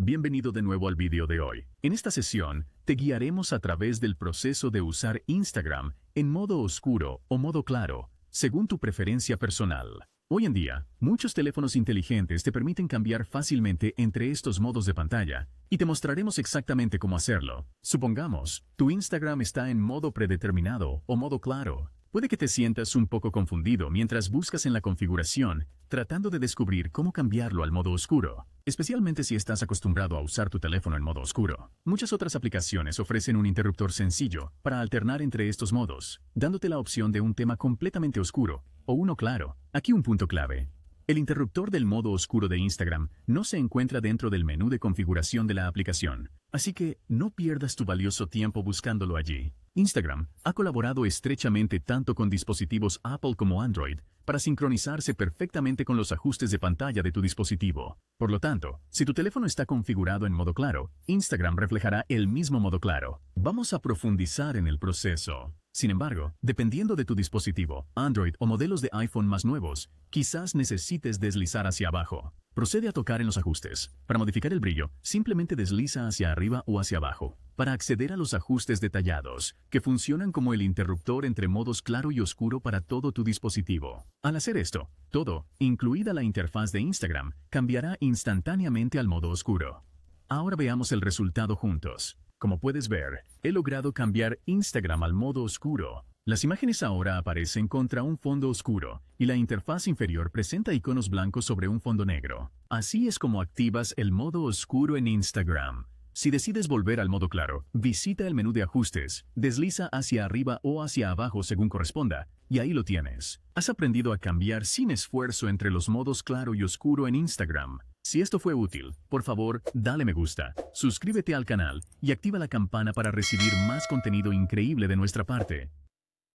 Bienvenido de nuevo al vídeo de hoy. En esta sesión, te guiaremos a través del proceso de usar Instagram en modo oscuro o modo claro, según tu preferencia personal. Hoy en día, muchos teléfonos inteligentes te permiten cambiar fácilmente entre estos modos de pantalla, y te mostraremos exactamente cómo hacerlo. Supongamos, tu Instagram está en modo predeterminado o modo claro, Puede que te sientas un poco confundido mientras buscas en la configuración, tratando de descubrir cómo cambiarlo al modo oscuro, especialmente si estás acostumbrado a usar tu teléfono en modo oscuro. Muchas otras aplicaciones ofrecen un interruptor sencillo para alternar entre estos modos, dándote la opción de un tema completamente oscuro o uno claro. Aquí un punto clave. El interruptor del modo oscuro de Instagram no se encuentra dentro del menú de configuración de la aplicación, así que no pierdas tu valioso tiempo buscándolo allí. Instagram ha colaborado estrechamente tanto con dispositivos Apple como Android para sincronizarse perfectamente con los ajustes de pantalla de tu dispositivo. Por lo tanto, si tu teléfono está configurado en modo claro, Instagram reflejará el mismo modo claro. Vamos a profundizar en el proceso. Sin embargo, dependiendo de tu dispositivo, Android o modelos de iPhone más nuevos, quizás necesites deslizar hacia abajo. Procede a tocar en los ajustes. Para modificar el brillo, simplemente desliza hacia arriba o hacia abajo para acceder a los ajustes detallados, que funcionan como el interruptor entre modos claro y oscuro para todo tu dispositivo. Al hacer esto, todo, incluida la interfaz de Instagram, cambiará instantáneamente al modo oscuro. Ahora veamos el resultado juntos. Como puedes ver, he logrado cambiar Instagram al modo oscuro. Las imágenes ahora aparecen contra un fondo oscuro y la interfaz inferior presenta iconos blancos sobre un fondo negro. Así es como activas el modo oscuro en Instagram. Si decides volver al modo claro, visita el menú de ajustes, desliza hacia arriba o hacia abajo según corresponda, y ahí lo tienes. Has aprendido a cambiar sin esfuerzo entre los modos claro y oscuro en Instagram. Si esto fue útil, por favor, dale me gusta, suscríbete al canal y activa la campana para recibir más contenido increíble de nuestra parte.